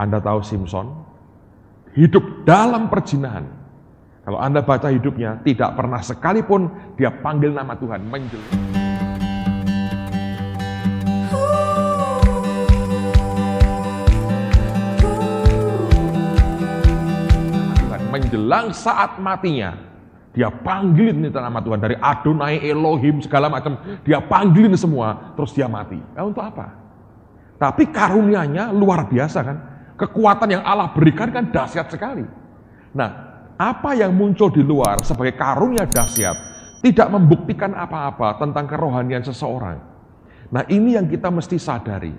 Anda tahu Simpson? Hidup dalam perjinahan. Kalau Anda baca hidupnya, tidak pernah sekalipun dia panggil nama Tuhan, menjelang saat matinya dia panggilin ini nama Tuhan dari Adonai Elohim segala macam dia panggilin semua terus dia mati nah, untuk apa tapi karunianya luar biasa kan Kekuatan yang Allah berikan kan dahsyat sekali. Nah, apa yang muncul di luar sebagai karunia dahsyat tidak membuktikan apa-apa tentang kerohanian seseorang. Nah, ini yang kita mesti sadari.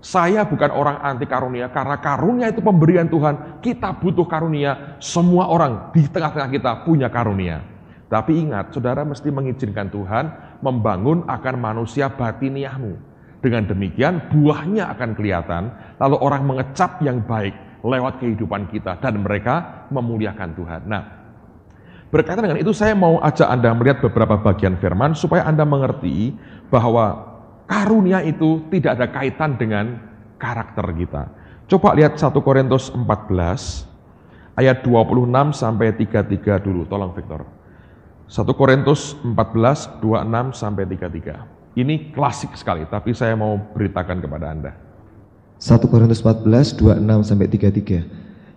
Saya bukan orang anti karunia karena karunia itu pemberian Tuhan. Kita butuh karunia, semua orang di tengah-tengah kita punya karunia. Tapi ingat, saudara mesti mengizinkan Tuhan membangun akan manusia batiniahmu. Dengan demikian buahnya akan kelihatan, lalu orang mengecap yang baik lewat kehidupan kita dan mereka memuliakan Tuhan. Nah, berkaitan dengan itu saya mau ajak Anda melihat beberapa bagian firman supaya Anda mengerti bahwa karunia itu tidak ada kaitan dengan karakter kita. Coba lihat 1 Korintus 14 ayat 26 sampai 33 dulu, tolong Victor. 1 Korintus 14 26 sampai 33. Ini klasik sekali, tapi saya mau beritakan kepada Anda. 1 Korintus 14, 26 sampai 33.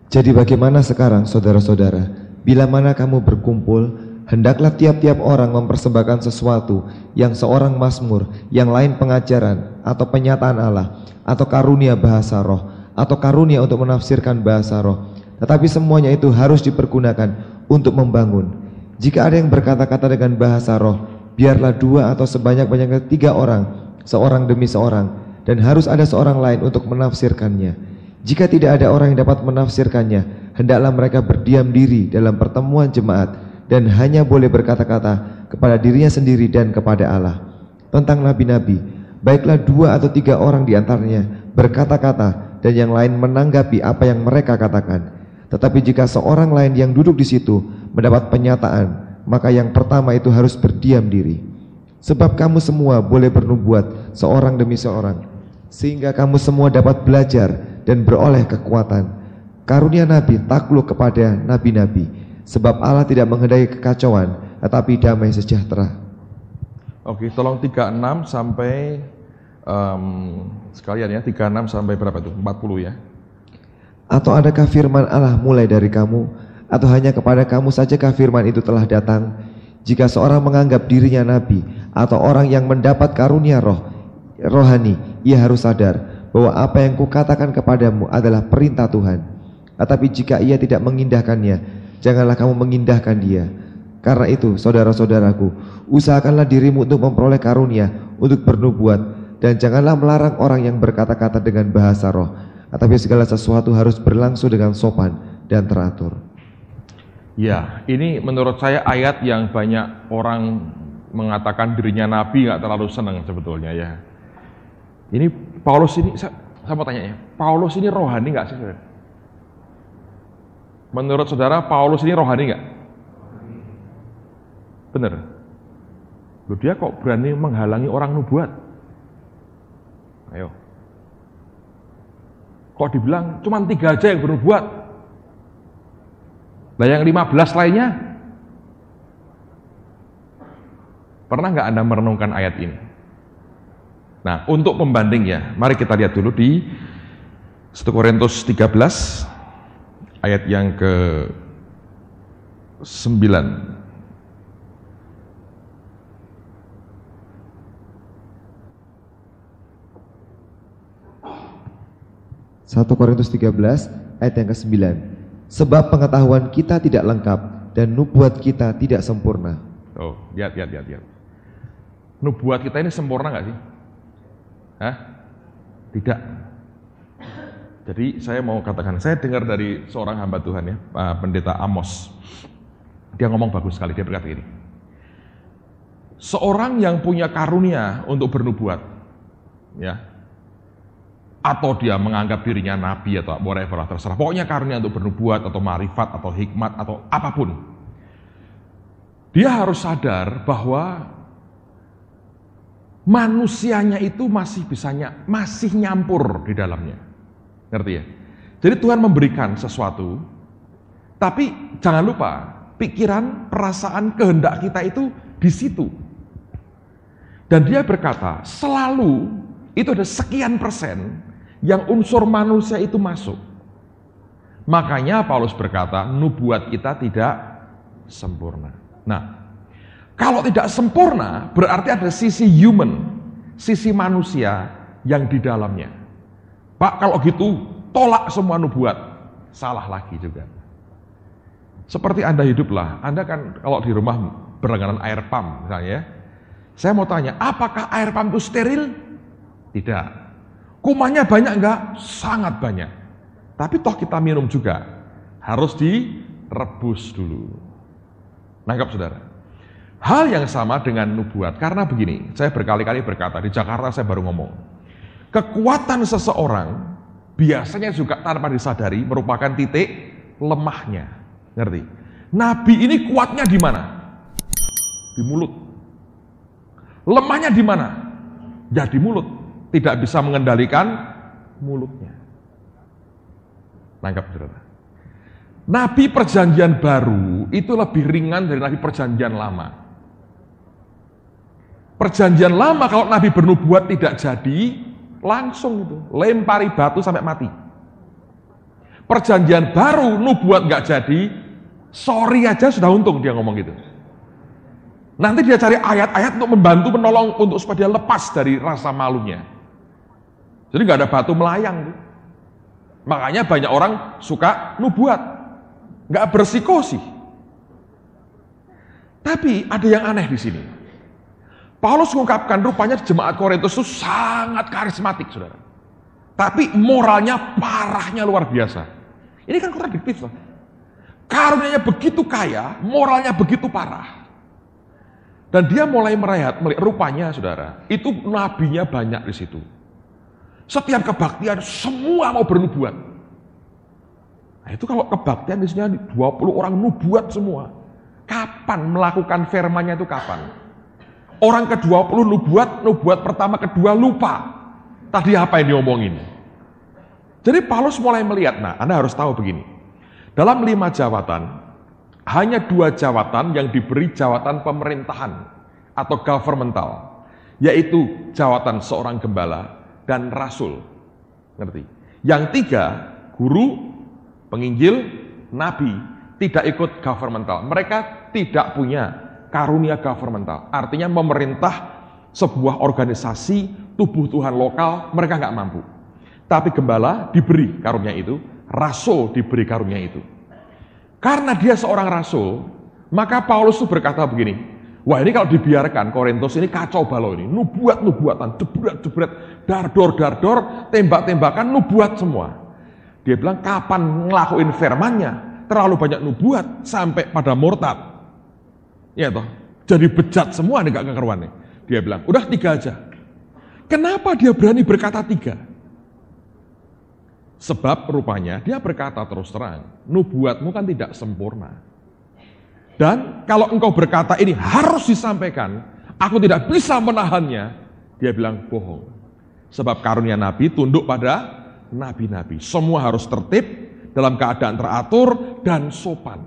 Jadi bagaimana sekarang saudara-saudara, bila mana kamu berkumpul, hendaklah tiap-tiap orang mempersembahkan sesuatu yang seorang mazmur, yang lain pengajaran, atau penyataan Allah, atau karunia bahasa roh, atau karunia untuk menafsirkan bahasa roh. Tetapi semuanya itu harus dipergunakan untuk membangun. Jika ada yang berkata-kata dengan bahasa roh, biarlah dua atau sebanyak-banyaknya tiga orang, seorang demi seorang, dan harus ada seorang lain untuk menafsirkannya. Jika tidak ada orang yang dapat menafsirkannya, hendaklah mereka berdiam diri dalam pertemuan jemaat dan hanya boleh berkata-kata kepada dirinya sendiri dan kepada Allah. Tentang nabi-nabi, baiklah dua atau tiga orang di antaranya berkata-kata dan yang lain menanggapi apa yang mereka katakan. Tetapi jika seorang lain yang duduk di situ mendapat penyataan maka yang pertama itu harus berdiam diri. Sebab kamu semua boleh bernubuat seorang demi seorang, sehingga kamu semua dapat belajar dan beroleh kekuatan. Karunia Nabi takluk kepada Nabi-Nabi, sebab Allah tidak menghendaki kekacauan, tetapi damai sejahtera. Oke, tolong 36 sampai um, sekalian ya, 36 sampai berapa itu? 40 ya. Atau adakah firman Allah mulai dari kamu, atau hanya kepada kamu sajakah firman itu telah datang? Jika seorang menganggap dirinya nabi atau orang yang mendapat karunia roh rohani, ia harus sadar bahwa apa yang kukatakan kepadamu adalah perintah Tuhan. Tetapi jika ia tidak mengindahkannya, janganlah kamu mengindahkan dia. Karena itu, saudara-saudaraku, usahakanlah dirimu untuk memperoleh karunia untuk bernubuat dan janganlah melarang orang yang berkata-kata dengan bahasa roh. Tetapi segala sesuatu harus berlangsung dengan sopan dan teratur. Ya, ini menurut saya ayat yang banyak orang mengatakan dirinya nabi nggak terlalu senang sebetulnya ya. Ini Paulus ini, saya, saya mau tanya ya, Paulus ini rohani nggak sih? Saudara? Menurut saudara, Paulus ini rohani nggak? Bener. Loh dia kok berani menghalangi orang nubuat? Ayo. Kok dibilang cuma tiga aja yang bernubuat? Nah yang 15 lainnya, pernah nggak Anda merenungkan ayat ini? Nah untuk ya, mari kita lihat dulu di 1 Korintus 13 ayat yang ke 9. Satu Korintus 13 ayat yang ke-9. Sebab pengetahuan kita tidak lengkap dan nubuat kita tidak sempurna. Oh, lihat, lihat, lihat, lihat. Nubuat kita ini sempurna nggak sih? Hah? Tidak. Jadi saya mau katakan, saya dengar dari seorang hamba Tuhan ya, Pak eh, Pendeta Amos. Dia ngomong bagus sekali, dia berkata ini: Seorang yang punya karunia untuk bernubuat, ya, atau dia menganggap dirinya nabi atau whatever terserah. Pokoknya karunia untuk bernubuat atau marifat atau hikmat atau apapun. Dia harus sadar bahwa manusianya itu masih bisanya masih nyampur di dalamnya. Ngerti ya? Jadi Tuhan memberikan sesuatu, tapi jangan lupa pikiran, perasaan, kehendak kita itu di situ. Dan dia berkata, selalu itu ada sekian persen yang unsur manusia itu masuk. Makanya Paulus berkata, nubuat kita tidak sempurna. Nah, kalau tidak sempurna, berarti ada sisi human, sisi manusia yang di dalamnya. Pak, kalau gitu tolak semua nubuat, salah lagi juga. Seperti Anda hiduplah, Anda kan kalau di rumah berlangganan air pump misalnya, ya. saya mau tanya, apakah air pump itu steril? Tidak. Kumannya banyak enggak? Sangat banyak. Tapi toh kita minum juga. Harus direbus dulu. Nangkap saudara. Hal yang sama dengan nubuat. Karena begini, saya berkali-kali berkata, di Jakarta saya baru ngomong. Kekuatan seseorang biasanya juga tanpa disadari merupakan titik lemahnya. Ngerti? Nabi ini kuatnya di mana? Di mulut. Lemahnya di mana? Ya di mulut tidak bisa mengendalikan mulutnya. Tangkap saudara. Nabi perjanjian baru itu lebih ringan dari nabi perjanjian lama. Perjanjian lama kalau nabi bernubuat tidak jadi, langsung itu lempari batu sampai mati. Perjanjian baru nubuat nggak jadi, sorry aja sudah untung dia ngomong gitu. Nanti dia cari ayat-ayat untuk membantu menolong untuk supaya dia lepas dari rasa malunya. Jadi nggak ada batu melayang. Makanya banyak orang suka nubuat. Nggak bersiko sih. Tapi ada yang aneh di sini. Paulus mengungkapkan rupanya jemaat Korintus itu sangat karismatik, saudara. Tapi moralnya parahnya luar biasa. Ini kan kontradiktif, loh. Karunianya begitu kaya, moralnya begitu parah. Dan dia mulai merayat. rupanya saudara, itu nabinya banyak di situ. Setiap kebaktian semua mau bernubuat. Nah, itu kalau kebaktian misalnya 20 orang nubuat semua. Kapan melakukan firmanya itu kapan? Orang ke-20 nubuat, nubuat pertama kedua lupa. Tadi apa yang diomongin? Jadi Paulus mulai melihat, nah Anda harus tahu begini. Dalam lima jawatan, hanya dua jawatan yang diberi jawatan pemerintahan atau governmental, yaitu jawatan seorang gembala dan rasul. Ngerti? Yang tiga, guru, penginjil, nabi, tidak ikut governmental. Mereka tidak punya karunia governmental. Artinya memerintah sebuah organisasi, tubuh Tuhan lokal, mereka nggak mampu. Tapi gembala diberi karunia itu, rasul diberi karunia itu. Karena dia seorang rasul, maka Paulus itu berkata begini, Wah ini kalau dibiarkan Korintus ini kacau balau ini. Nubuat-nubuatan, jebret-jebret, dardor-dardor, tembak-tembakan, nubuat semua. Dia bilang kapan ngelakuin firmannya, terlalu banyak nubuat sampai pada murtad. Ya toh, jadi bejat semua nih gak kekeruan nih. Dia bilang, udah tiga aja. Kenapa dia berani berkata tiga? Sebab rupanya dia berkata terus terang, nubuatmu kan tidak sempurna. Dan kalau engkau berkata ini harus disampaikan, aku tidak bisa menahannya, dia bilang bohong. Sebab karunia Nabi tunduk pada Nabi-Nabi. Semua harus tertib, dalam keadaan teratur, dan sopan.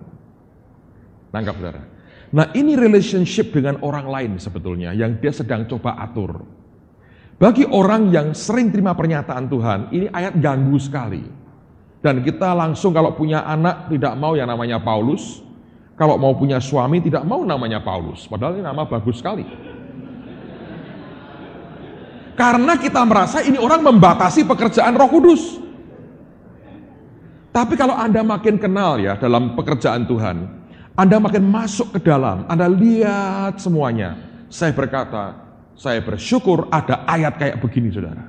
Nangkap saudara. Nah ini relationship dengan orang lain sebetulnya, yang dia sedang coba atur. Bagi orang yang sering terima pernyataan Tuhan, ini ayat ganggu sekali. Dan kita langsung kalau punya anak tidak mau yang namanya Paulus, kalau mau punya suami tidak mau namanya Paulus, padahal ini nama bagus sekali. Karena kita merasa ini orang membatasi pekerjaan Roh Kudus. Tapi kalau Anda makin kenal ya dalam pekerjaan Tuhan, Anda makin masuk ke dalam, Anda lihat semuanya. Saya berkata, saya bersyukur ada ayat kayak begini saudara.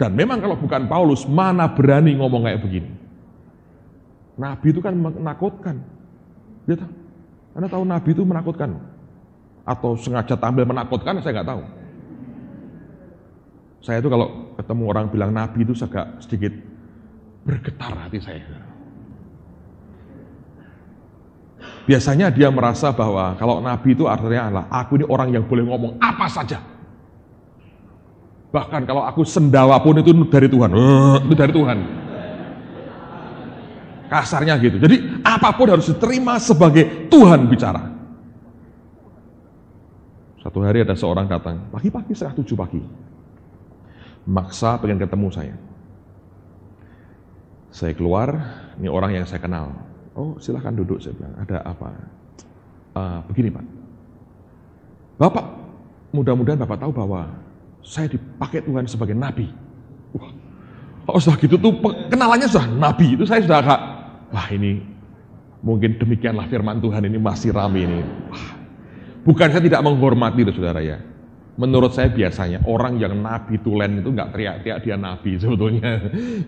Dan memang kalau bukan Paulus, mana berani ngomong kayak begini. Nabi itu kan menakutkan. Ya Anda tahu Nabi itu menakutkan. Atau sengaja tampil menakutkan, saya nggak tahu. Saya itu kalau ketemu orang bilang Nabi itu agak sedikit bergetar hati saya. Biasanya dia merasa bahwa kalau Nabi itu artinya adalah aku ini orang yang boleh ngomong apa saja. Bahkan kalau aku sendawa pun itu dari Tuhan. Eh, itu dari Tuhan. Kasarnya gitu. Jadi apapun harus diterima sebagai Tuhan bicara. Satu hari ada seorang datang, pagi-pagi setengah tujuh pagi. Maksa pengen ketemu saya. Saya keluar, ini orang yang saya kenal. Oh silahkan duduk, saya bilang. Ada apa? Uh, begini Pak. Bapak, mudah-mudahan Bapak tahu bahwa saya dipakai Tuhan sebagai nabi. Wah, oh, sudah gitu tuh, kenalannya sudah nabi. Itu saya sudah agak Wah ini mungkin demikianlah firman Tuhan ini masih rame ini. Wah. Bukan saya tidak menghormati itu saudara ya. Menurut saya biasanya orang yang nabi tulen itu nggak teriak-teriak dia nabi sebetulnya.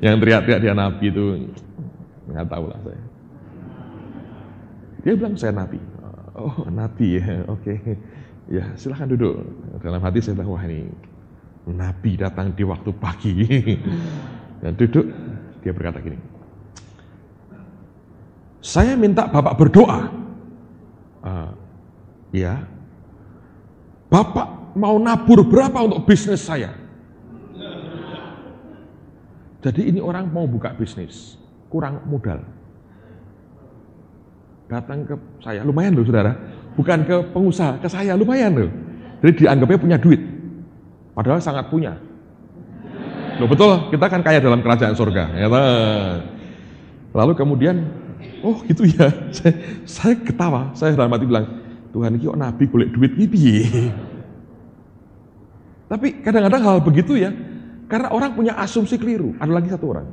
yang teriak-teriak dia nabi itu nggak tahu lah saya. Dia bilang saya nabi. Oh nabi ya, oke. Okay. Ya silahkan duduk. Dalam hati saya bilang wah ini nabi datang di waktu pagi. Dan duduk dia berkata gini, saya minta Bapak berdoa. Uh, ya. Bapak mau nabur berapa untuk bisnis saya? Jadi ini orang mau buka bisnis, kurang modal. Datang ke saya, lumayan loh saudara. Bukan ke pengusaha, ke saya lumayan loh. Jadi dianggapnya punya duit. Padahal sangat punya. Loh betul, kita kan kaya dalam kerajaan surga. Ya, Lalu kemudian Oh gitu ya. Saya, saya ketawa, saya dalam hati bilang, Tuhan kok nabi golek duit ini piye. Tapi kadang-kadang hal begitu ya, karena orang punya asumsi keliru. Ada lagi satu orang.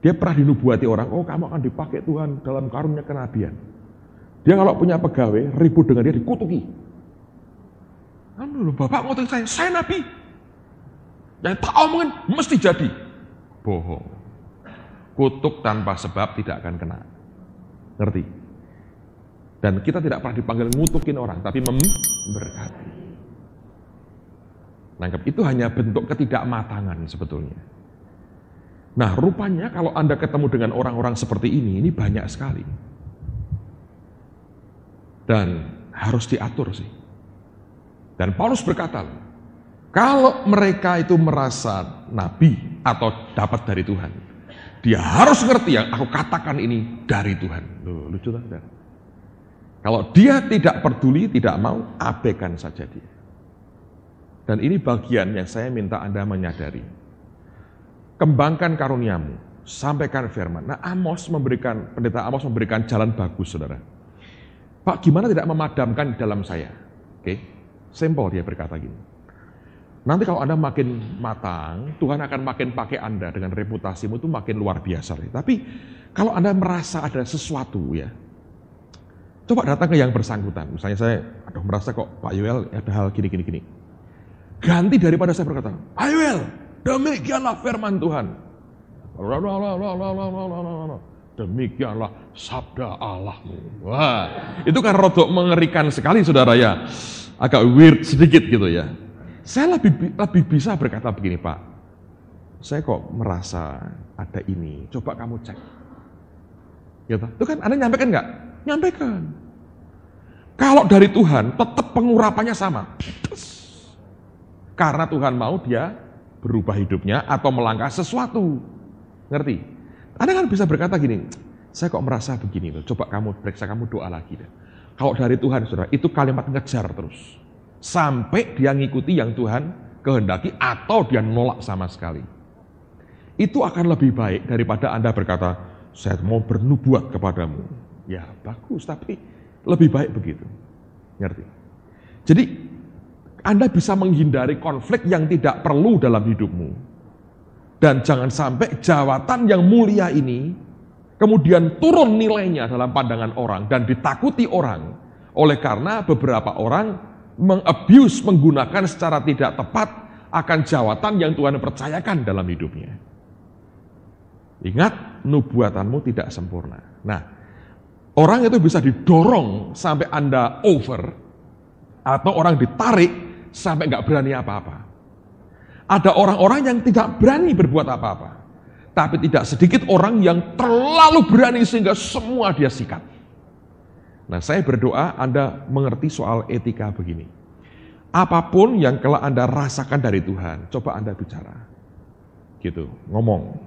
Dia pernah dinubuati orang, oh kamu akan dipakai Tuhan dalam karunia kenabian. Dia kalau punya pegawai, ribut dengan dia dikutuki. Aduh, bapak ngotot saya, saya nabi. Yang tak omongin mesti jadi. Bohong kutuk tanpa sebab tidak akan kena. Ngerti? Dan kita tidak pernah dipanggil ngutukin orang, tapi memberkati. Nangkep, itu hanya bentuk ketidakmatangan sebetulnya. Nah, rupanya kalau Anda ketemu dengan orang-orang seperti ini, ini banyak sekali. Dan harus diatur sih. Dan Paulus berkata, kalau mereka itu merasa nabi atau dapat dari Tuhan, dia harus ngerti yang aku katakan ini dari Tuhan. Loh, lucu tak? Kan? Kalau dia tidak peduli, tidak mau, abaikan saja dia. Dan ini bagian yang saya minta Anda menyadari. Kembangkan karuniamu, sampaikan firman. Nah Amos memberikan, pendeta Amos memberikan jalan bagus saudara. Pak gimana tidak memadamkan di dalam saya? Oke, okay. simple dia berkata gini. Nanti kalau Anda makin matang, Tuhan akan makin pakai Anda dengan reputasimu itu makin luar biasa. Tapi kalau Anda merasa ada sesuatu ya, coba datang ke yang bersangkutan. Misalnya saya, aduh merasa kok Pak Yuel ada hal gini-gini gini. Ganti daripada saya berkata, Pak Yuel demikianlah firman Tuhan. Demikianlah sabda Allahmu. Wah, itu kan rotok mengerikan sekali saudara ya. Agak weird sedikit gitu ya. Saya lebih lebih bisa berkata begini, Pak. Saya kok merasa ada ini. Coba kamu cek. Gitu. Itu kan Anda nyampaikan nggak? Nyampaikan. Kalau dari Tuhan, tetap pengurapannya sama. Karena Tuhan mau dia berubah hidupnya atau melangkah sesuatu. Ngerti? Anda kan bisa berkata gini, saya kok merasa begini coba kamu periksa, kamu doa lagi deh. Kalau dari Tuhan, saudara, itu kalimat ngejar terus sampai dia ngikuti yang Tuhan kehendaki atau dia nolak sama sekali. Itu akan lebih baik daripada Anda berkata, saya mau bernubuat kepadamu. Ya bagus, tapi lebih baik begitu. Ngerti? Jadi Anda bisa menghindari konflik yang tidak perlu dalam hidupmu. Dan jangan sampai jawatan yang mulia ini kemudian turun nilainya dalam pandangan orang dan ditakuti orang oleh karena beberapa orang mengabuse, menggunakan secara tidak tepat akan jawatan yang Tuhan percayakan dalam hidupnya. Ingat, nubuatanmu tidak sempurna. Nah, orang itu bisa didorong sampai Anda over, atau orang ditarik sampai nggak berani apa-apa. Ada orang-orang yang tidak berani berbuat apa-apa. Tapi tidak sedikit orang yang terlalu berani sehingga semua dia sikat. Nah saya berdoa Anda mengerti soal etika begini. Apapun yang kelak Anda rasakan dari Tuhan, coba Anda bicara. Gitu, ngomong.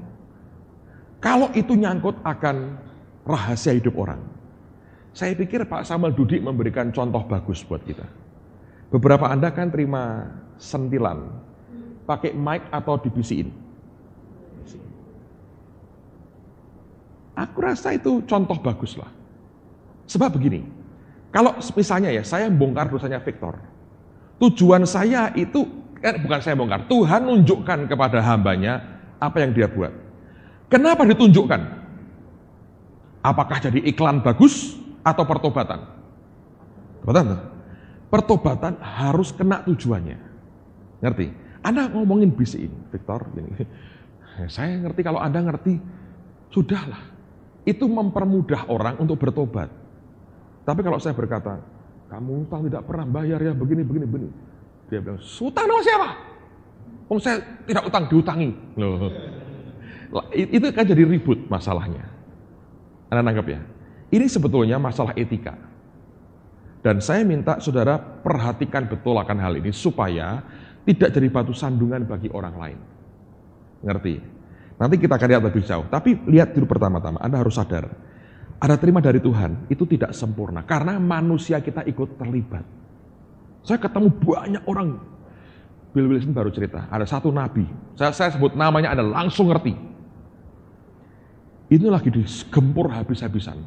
Kalau itu nyangkut akan rahasia hidup orang. Saya pikir Pak Samuel Dudik memberikan contoh bagus buat kita. Beberapa Anda kan terima sentilan, pakai mic atau dibisiin. Aku rasa itu contoh bagus lah. Sebab begini, kalau misalnya ya saya bongkar dosanya Victor, tujuan saya itu eh, bukan saya bongkar, Tuhan nunjukkan kepada hambanya apa yang dia buat. Kenapa ditunjukkan? Apakah jadi iklan bagus atau pertobatan? Pertobatan, pertobatan harus kena tujuannya. Ngerti? Anda ngomongin bisik ini, Victor. Ini. Saya ngerti kalau Anda ngerti, sudahlah. Itu mempermudah orang untuk bertobat. Tapi kalau saya berkata, kamu utang tidak pernah bayar ya begini, begini, begini. Dia bilang, sultan sama siapa? Om oh, saya tidak utang, diutangi. Loh. Itu kan jadi ribut masalahnya. Anda nanggap ya? Ini sebetulnya masalah etika. Dan saya minta saudara perhatikan betul akan hal ini supaya tidak jadi batu sandungan bagi orang lain. Ngerti? Nanti kita akan lihat lebih jauh. Tapi lihat dulu pertama-tama, Anda harus sadar ada terima dari Tuhan itu tidak sempurna karena manusia kita ikut terlibat. Saya ketemu banyak orang. Bill Wilson baru cerita, ada satu nabi. Saya, saya sebut namanya Anda langsung ngerti. Ini lagi digempur habis-habisan.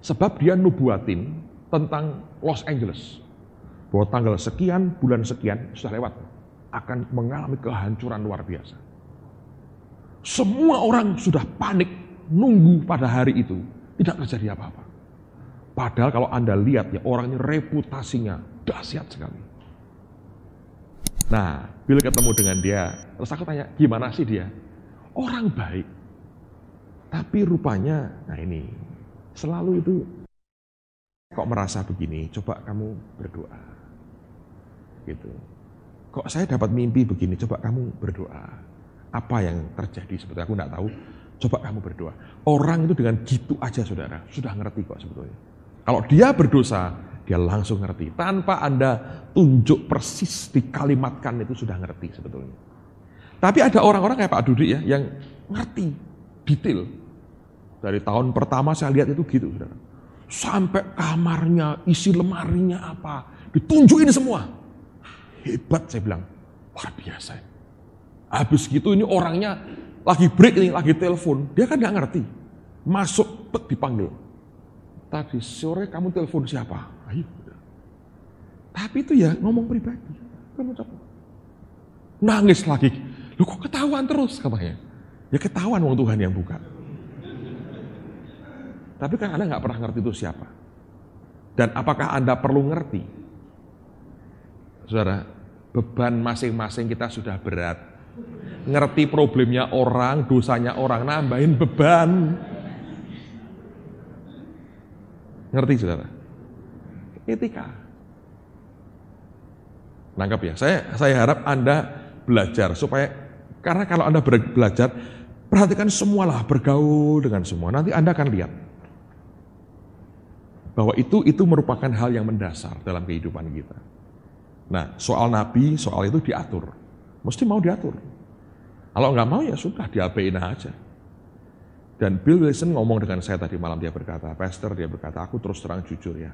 Sebab dia nubuatin tentang Los Angeles. Bahwa tanggal sekian, bulan sekian, sudah lewat. Akan mengalami kehancuran luar biasa. Semua orang sudah panik nunggu pada hari itu, tidak terjadi apa-apa. Padahal kalau Anda lihat ya orangnya reputasinya dahsyat sekali. Nah, bila ketemu dengan dia, terus aku tanya, gimana sih dia? Orang baik. Tapi rupanya, nah ini, selalu itu kok merasa begini, coba kamu berdoa. Gitu. Kok saya dapat mimpi begini, coba kamu berdoa. Apa yang terjadi sebetulnya aku nggak tahu, Coba kamu berdoa. Orang itu dengan gitu aja saudara, sudah ngerti kok sebetulnya. Kalau dia berdosa, dia langsung ngerti. Tanpa Anda tunjuk persis dikalimatkan itu sudah ngerti sebetulnya. Tapi ada orang-orang kayak Pak Dudi ya, yang ngerti, detail. Dari tahun pertama saya lihat itu gitu saudara. Sampai kamarnya, isi lemarinya apa, ditunjukin semua. Hebat saya bilang, luar biasa. Habis gitu ini orangnya lagi break nih, lagi telepon, dia kan nggak ngerti. Masuk, pek dipanggil. Tadi sore kamu telepon siapa? Ayo. Tapi itu ya ngomong pribadi. Kamu Nangis lagi. Lu kok ketahuan terus katanya? Ya ketahuan wong Tuhan yang buka. Tapi kan Anda nggak pernah ngerti itu siapa. Dan apakah Anda perlu ngerti? Saudara, beban masing-masing kita sudah berat ngerti problemnya orang, dosanya orang, nambahin beban. Ngerti saudara? Etika. Nangkap ya. Saya saya harap Anda belajar supaya karena kalau Anda belajar perhatikan semualah bergaul dengan semua. Nanti Anda akan lihat bahwa itu itu merupakan hal yang mendasar dalam kehidupan kita. Nah, soal nabi, soal itu diatur. Mesti mau diatur. Kalau nggak mau ya sudah, diapain aja. Dan Bill Wilson ngomong dengan saya tadi malam, dia berkata, Pastor, dia berkata, aku terus terang jujur ya,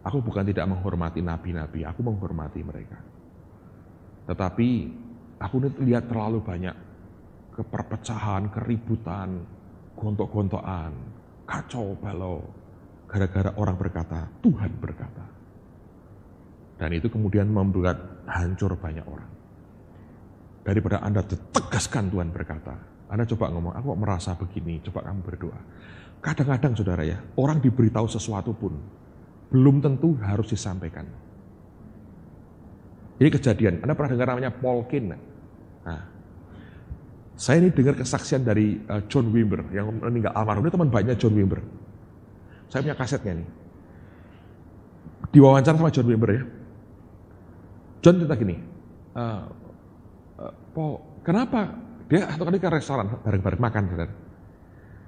aku bukan tidak menghormati nabi-nabi, aku menghormati mereka. Tetapi aku lihat terlalu banyak keperpecahan, keributan, gontok-gontokan, kacau balau, gara-gara orang berkata, Tuhan berkata. Dan itu kemudian membuat hancur banyak orang daripada Anda ditegaskan Tuhan berkata. Anda coba ngomong, aku merasa begini, coba kamu berdoa. Kadang-kadang saudara ya, orang diberitahu sesuatu pun, belum tentu harus disampaikan. Ini kejadian, Anda pernah dengar namanya Polkin? Nah, saya ini dengar kesaksian dari eh, John Wimber, yang meninggal almarhum, ini teman baiknya John Wimber. Saya punya kasetnya nih. Diwawancara sama John Wimber ya. John cerita gini, eh, po kenapa dia satu kali ke restoran bareng-bareng makan saudara. Gitu.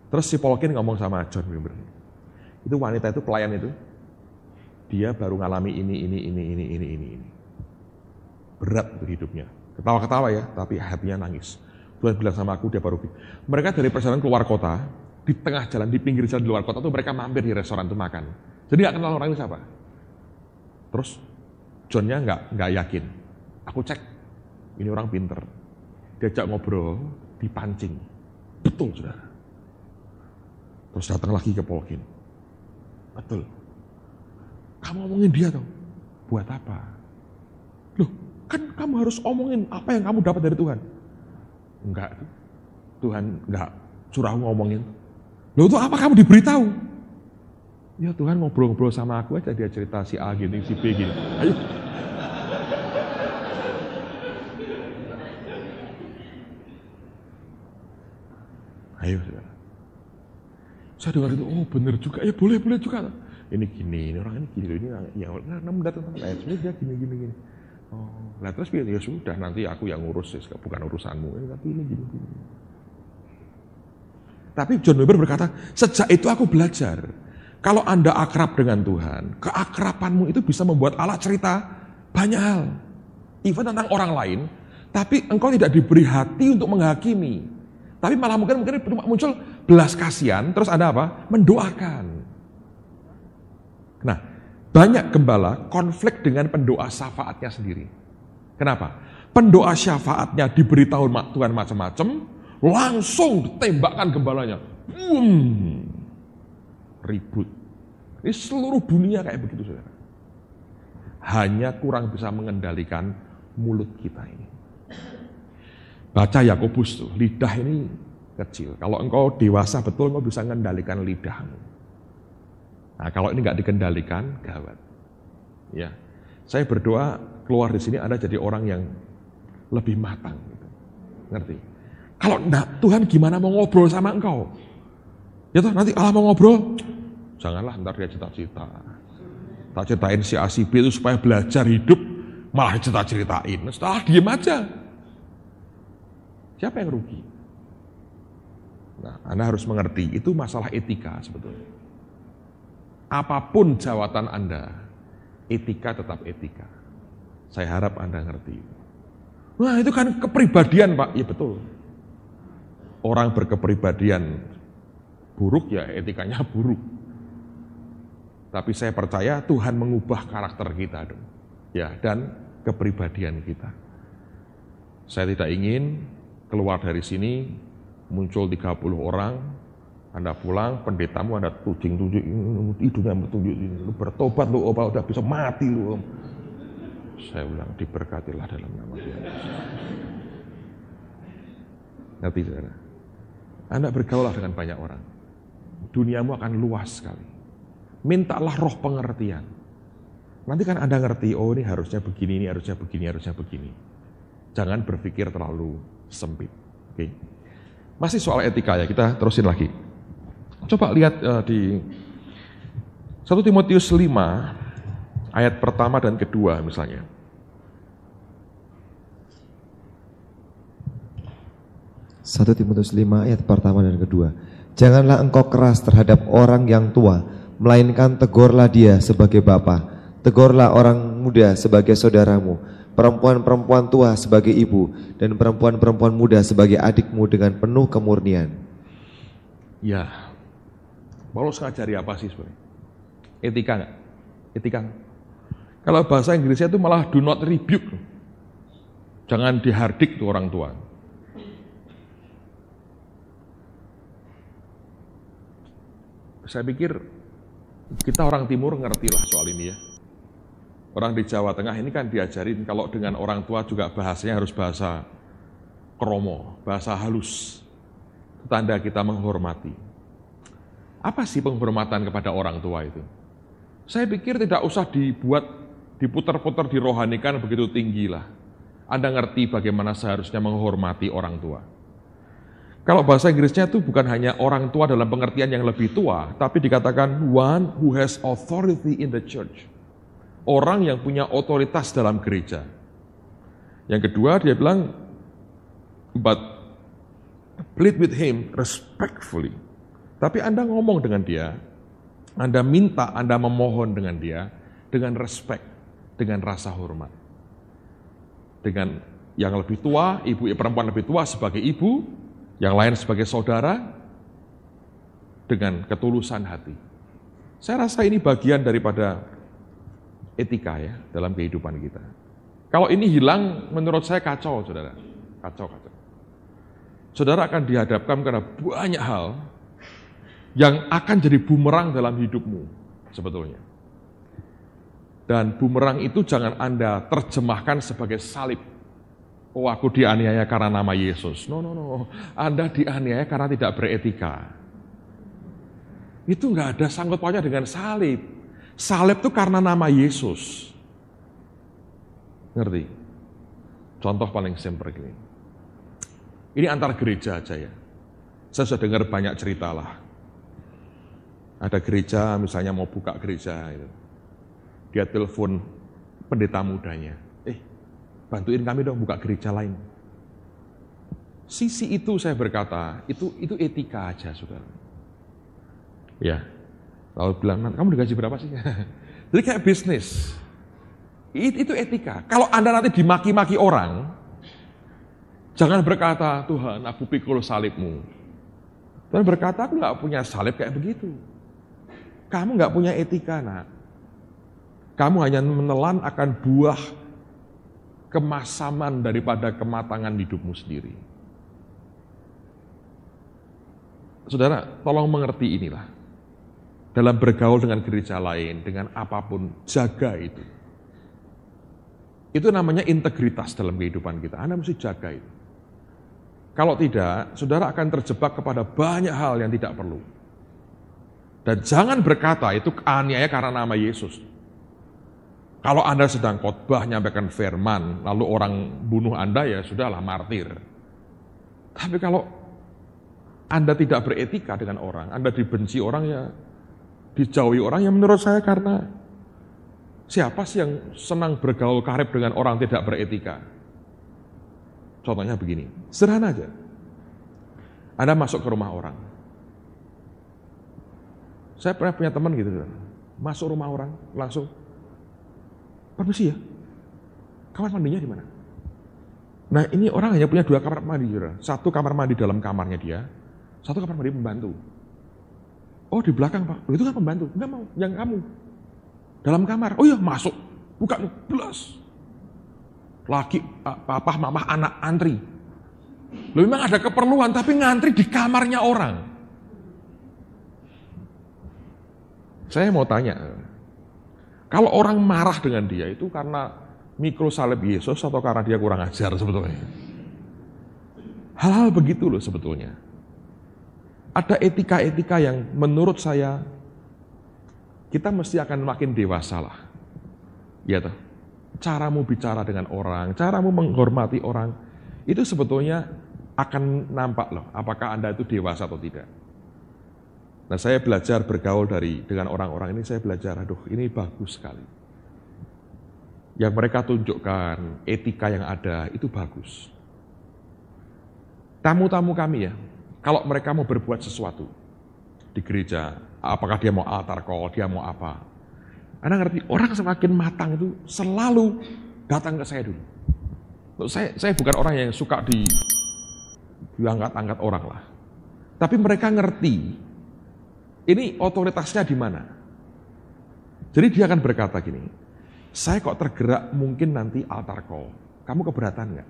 Terus si Polkin ngomong sama John Wimber. Itu wanita itu pelayan itu dia baru ngalami ini ini ini ini ini ini ini. Berat itu hidupnya. Ketawa-ketawa ya, tapi hatinya nangis. Tuhan bilang sama aku dia baru mereka dari perjalanan keluar kota di tengah jalan di pinggir jalan di luar kota tuh mereka mampir di restoran itu makan jadi nggak kenal orang itu siapa terus Johnnya nggak nggak yakin aku cek ini orang pinter diajak ngobrol, dipancing. Betul, saudara. Terus datang lagi ke Polkin. Betul. Kamu ngomongin dia dong. Buat apa? Loh, kan kamu harus omongin apa yang kamu dapat dari Tuhan. Enggak. Tuhan enggak curah ngomongin. Loh, itu apa kamu diberitahu? Ya Tuhan ngobrol-ngobrol sama aku aja dia cerita si A gini, si B gini. Ayo, Ayo, saudara. Saya dengar itu, oh benar juga, ya boleh, boleh juga. Ini gini, ini orang ini gini, ini yang karena mendatang lain, sebenarnya dia gini, gini, gini. Oh, lah terus ya sudah nanti aku yang ngurus ya, bukan urusanmu, eh, tapi ini gini, gini. Tapi John Weber berkata, sejak itu aku belajar. Kalau Anda akrab dengan Tuhan, keakrapanmu itu bisa membuat Allah cerita banyak hal. Even tentang orang lain, tapi engkau tidak diberi hati untuk menghakimi. Tapi malah mungkin mungkin muncul belas kasihan, terus ada apa? Mendoakan. Nah, banyak gembala konflik dengan pendoa syafaatnya sendiri. Kenapa? Pendoa syafaatnya diberitahu Tuhan macam-macam, langsung tembakan gembalanya. Hmm, ribut. Ini seluruh dunia kayak begitu, saudara. Hanya kurang bisa mengendalikan mulut kita ini. Baca Yakobus tuh, lidah ini kecil. Kalau engkau dewasa betul, engkau bisa mengendalikan lidahmu. Nah, kalau ini nggak dikendalikan, gawat. Ya, saya berdoa keluar di sini ada jadi orang yang lebih matang. Gitu. Ngerti? Kalau enggak, Tuhan gimana mau ngobrol sama engkau? Ya toh, nanti Allah mau ngobrol, janganlah ntar dia cita cerita Tak ceritain si A, si itu supaya belajar hidup, malah cerita ceritain Setelah diem aja, Siapa yang rugi? Nah, Anda harus mengerti, itu masalah etika sebetulnya. Apapun jawatan Anda, etika tetap etika. Saya harap Anda ngerti Nah, Wah, itu kan kepribadian, Pak. Ya betul. Orang berkepribadian buruk ya etikanya buruk. Tapi saya percaya Tuhan mengubah karakter kita dong. Ya, dan kepribadian kita. Saya tidak ingin keluar dari sini muncul 30 orang, Anda pulang, pendetamu Anda tujing tujuh hidungnya bertunjuk, lu bertobat lu, opa udah bisa mati lu Saya ulang, diberkatilah dalam nama Tuhan. Ngerti saudara? Anda bergaulah dengan banyak orang. Duniamu akan luas sekali. Mintalah roh pengertian. Nanti kan Anda ngerti, oh ini harusnya begini, ini harusnya begini, harusnya begini. Jangan berpikir terlalu sempit. Oke. Masih soal etika ya, kita terusin lagi. Coba lihat uh, di 1 Timotius 5 ayat pertama dan kedua misalnya. Satu Timotius 5 ayat pertama dan kedua. Janganlah engkau keras terhadap orang yang tua, melainkan tegurlah dia sebagai bapa. Tegurlah orang muda sebagai saudaramu, perempuan-perempuan tua sebagai ibu dan perempuan-perempuan muda sebagai adikmu dengan penuh kemurnian. Ya, Paulus cari apa sih sebenarnya? Etika nggak? Etika. Kalau bahasa Inggrisnya itu malah do not rebuke. Jangan dihardik tuh orang tua. Saya pikir kita orang timur ngerti lah soal ini ya. Orang di Jawa Tengah ini kan diajarin kalau dengan orang tua juga bahasanya harus bahasa kromo, bahasa halus. Tanda kita menghormati. Apa sih penghormatan kepada orang tua itu? Saya pikir tidak usah dibuat diputar-putar dirohanikan begitu tinggilah. Anda ngerti bagaimana seharusnya menghormati orang tua. Kalau bahasa Inggrisnya itu bukan hanya orang tua dalam pengertian yang lebih tua, tapi dikatakan one who has authority in the church orang yang punya otoritas dalam gereja. Yang kedua dia bilang, but plead with him respectfully. Tapi Anda ngomong dengan dia, Anda minta, Anda memohon dengan dia, dengan respect, dengan rasa hormat. Dengan yang lebih tua, ibu eh, perempuan lebih tua sebagai ibu, yang lain sebagai saudara, dengan ketulusan hati. Saya rasa ini bagian daripada etika ya dalam kehidupan kita. Kalau ini hilang, menurut saya kacau, saudara. Kacau, kacau. Saudara akan dihadapkan karena banyak hal yang akan jadi bumerang dalam hidupmu sebetulnya. Dan bumerang itu jangan Anda terjemahkan sebagai salib. Oh, aku dianiaya karena nama Yesus. No, no, no. Anda dianiaya karena tidak beretika. Itu enggak ada sangkut pautnya dengan salib. Salib itu karena nama Yesus. Ngerti? Contoh paling simpel gini. Ini antar gereja aja ya. Saya sudah dengar banyak cerita lah. Ada gereja misalnya mau buka gereja Gitu. Dia telepon pendeta mudanya. Eh, bantuin kami dong buka gereja lain. Sisi itu saya berkata, itu itu etika aja saudara. Ya, Lalu bilang, kamu digaji berapa sih? Jadi kayak bisnis. Itu etika. Kalau Anda nanti dimaki-maki orang, jangan berkata, Tuhan aku pikul salibmu. Tuhan berkata, aku nggak punya salib kayak begitu. Kamu nggak punya etika, nak. Kamu hanya menelan akan buah kemasaman daripada kematangan hidupmu sendiri. Saudara, tolong mengerti inilah dalam bergaul dengan gereja lain, dengan apapun, jaga itu. Itu namanya integritas dalam kehidupan kita. Anda mesti jaga itu. Kalau tidak, saudara akan terjebak kepada banyak hal yang tidak perlu. Dan jangan berkata itu aniaya karena nama Yesus. Kalau Anda sedang khotbah nyampaikan firman, lalu orang bunuh Anda ya sudahlah martir. Tapi kalau Anda tidak beretika dengan orang, Anda dibenci orang ya dijauhi orang yang menurut saya karena siapa sih yang senang bergaul karib dengan orang tidak beretika? Contohnya begini, sederhana aja. Anda masuk ke rumah orang. Saya pernah punya teman gitu, masuk rumah orang langsung, permisi ya, kamar mandinya di mana? Nah ini orang hanya punya dua kamar mandi, Satu kamar mandi dalam kamarnya dia, satu kamar mandi pembantu. Oh di belakang pak, itu kan pembantu, nggak mau, yang kamu. Dalam kamar, oh iya masuk, buka nih. belas. Laki, papa, mama, anak antri. Lo memang ada keperluan, tapi ngantri di kamarnya orang. Saya mau tanya, kalau orang marah dengan dia itu karena salib Yesus atau karena dia kurang ajar sebetulnya? Hal-hal begitu loh sebetulnya ada etika-etika yang menurut saya kita mesti akan makin dewasa lah. Ya toh. Caramu bicara dengan orang, caramu menghormati orang, itu sebetulnya akan nampak loh apakah Anda itu dewasa atau tidak. Nah, saya belajar bergaul dari dengan orang-orang ini saya belajar, aduh ini bagus sekali. Yang mereka tunjukkan etika yang ada itu bagus. Tamu-tamu kami ya, kalau mereka mau berbuat sesuatu di gereja, apakah dia mau altar call, dia mau apa. Anda ngerti, orang semakin matang itu selalu datang ke saya dulu. Saya, saya bukan orang yang suka di diangkat-angkat orang lah. Tapi mereka ngerti ini otoritasnya di mana. Jadi dia akan berkata gini, saya kok tergerak mungkin nanti altar call. Kamu keberatan nggak?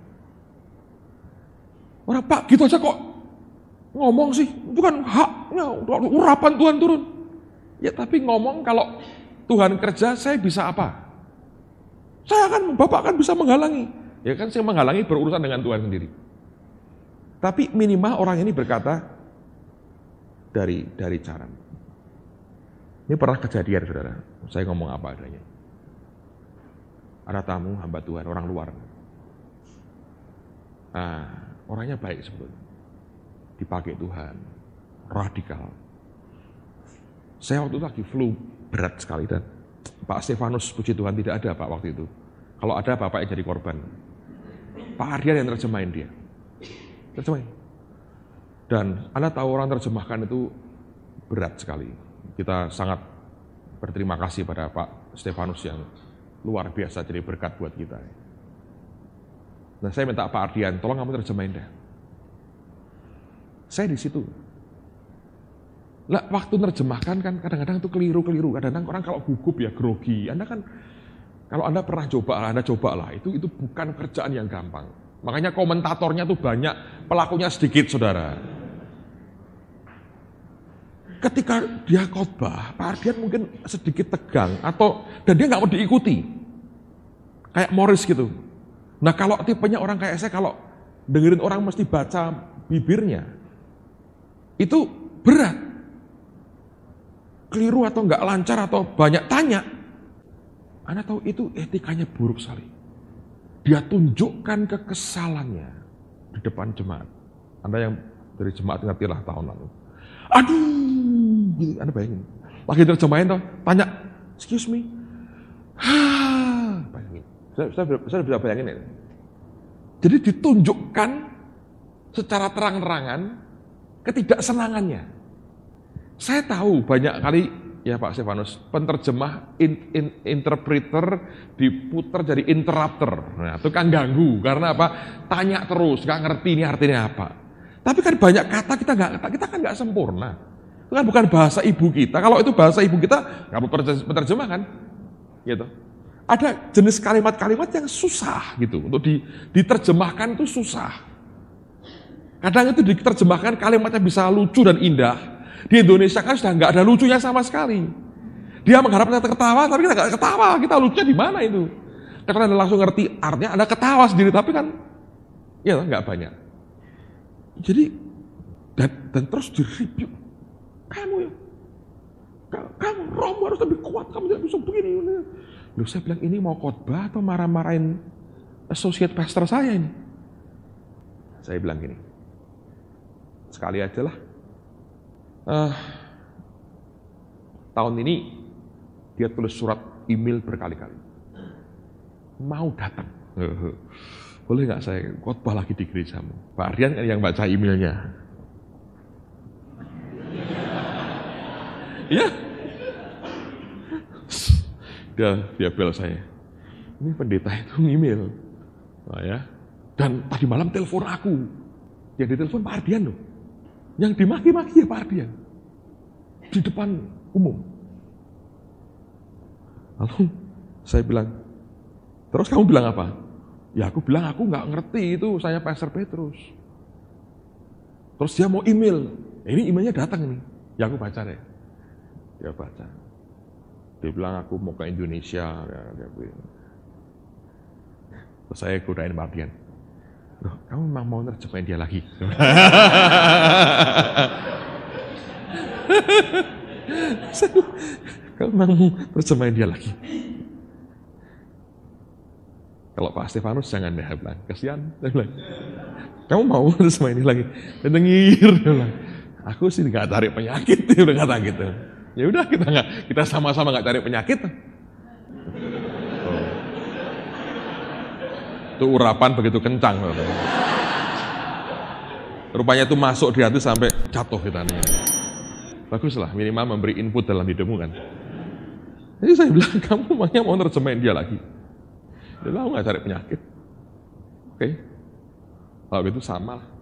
Orang pak gitu aja kok Ngomong sih, itu kan haknya, urapan Tuhan turun. Ya tapi ngomong kalau Tuhan kerja, saya bisa apa? Saya akan Bapak akan bisa menghalangi. Ya kan saya menghalangi berurusan dengan Tuhan sendiri. Tapi minimal orang ini berkata dari dari cara. Ini pernah kejadian saudara. Saya ngomong apa adanya. Ada tamu hamba Tuhan, orang luar. Ah, orangnya baik sebetulnya dipakai Tuhan. Radikal. Saya waktu itu lagi flu berat sekali dan Pak Stefanus puji Tuhan tidak ada Pak waktu itu. Kalau ada yang jadi korban. Pak Arya yang terjemahin dia. Terjemahin. Dan Anda tahu orang terjemahkan itu berat sekali. Kita sangat berterima kasih pada Pak Stefanus yang luar biasa jadi berkat buat kita. Nah saya minta Pak Ardian, tolong kamu terjemahin deh. Saya di situ. Lah, waktu nerjemahkan kan kadang-kadang itu keliru-keliru. Kadang-kadang orang kalau gugup ya grogi. Anda kan kalau Anda pernah coba, Anda cobalah. Itu itu bukan kerjaan yang gampang. Makanya komentatornya tuh banyak, pelakunya sedikit, saudara. Ketika dia khotbah, Pak Ardian mungkin sedikit tegang atau dan dia nggak mau diikuti, kayak Morris gitu. Nah kalau tipenya orang kayak saya, kalau dengerin orang mesti baca bibirnya, itu berat. Keliru atau nggak lancar atau banyak tanya. Anda tahu itu etikanya buruk sekali. Dia tunjukkan kekesalannya di depan jemaat. Anda yang dari jemaat ngertilah tahun lalu. Aduh, gitu, Anda bayangin. Lagi terjemahin toh, tanya, excuse me. Ha, bayangin. Saya, saya, saya bisa bayangin ini. Jadi ditunjukkan secara terang-terangan ketidaksenangannya. Saya tahu banyak kali ya Pak Stefanus, penterjemah in, in, interpreter diputar jadi interrupter. Nah, itu kan ganggu karena apa? Tanya terus, nggak ngerti ini artinya apa. Tapi kan banyak kata kita nggak kita kan nggak sempurna. Itu kan bukan bahasa ibu kita. Kalau itu bahasa ibu kita nggak perlu penerjemah kan? Gitu. Ada jenis kalimat-kalimat yang susah gitu untuk diterjemahkan itu susah. Kadang itu diterjemahkan kalimatnya bisa lucu dan indah. Di Indonesia kan sudah nggak ada lucunya sama sekali. Dia mengharap kita ketawa, tapi kita nggak ketawa. Kita lucunya di mana itu? Karena Anda langsung ngerti artinya, Anda ketawa sendiri, tapi kan ya nggak banyak. Jadi, dan, dan terus direview. Kamu ya, kamu Romo harus lebih kuat, kamu tidak bisa begini. Lalu saya bilang, ini mau khotbah atau marah-marahin associate pastor saya ini? Saya bilang gini, sekali aja lah. Uh, tahun ini dia tulis surat email berkali-kali. Mau datang. Boleh nggak saya khotbah lagi di gerejamu? Pak Ardian kan yang baca emailnya. Iya. dia, dia bel saya. Ini pendeta itu email. Oh, nah, ya. Dan tadi malam telepon aku. Yang ditelepon Pak Ardian loh. Yang dimaki-maki ya Pak Ardian. Di depan umum. Lalu saya bilang, terus kamu bilang apa? Ya aku bilang aku nggak ngerti itu, saya Pastor Petrus. Terus dia mau email, eh, ini emailnya datang nih, ya aku baca deh. Dia ya, baca. Dia bilang aku mau ke Indonesia. ya Dia bilang. Terus saya godain Ardian loh kamu memang mau nerjemahin dia lagi kamu memang nerjemahin dia lagi kalau Pak Stefanus jangan deh, bilang, kasihan, dia bilang, kamu mau nerjemahin dia lagi, dia dengir, dia bilang, aku sih nggak tarik penyakit, dia udah kata gitu. Ya udah kita nggak, kita sama-sama nggak tarik penyakit, Itu urapan begitu kencang. Rupanya itu masuk di hati sampai jatuh kita nih. Baguslah minimal memberi input dalam hidupmu kan. Jadi saya bilang kamu makanya mau terjemahin dia lagi. Dia bilang nggak cari penyakit. Oke. Okay. Kalau itu sama lah.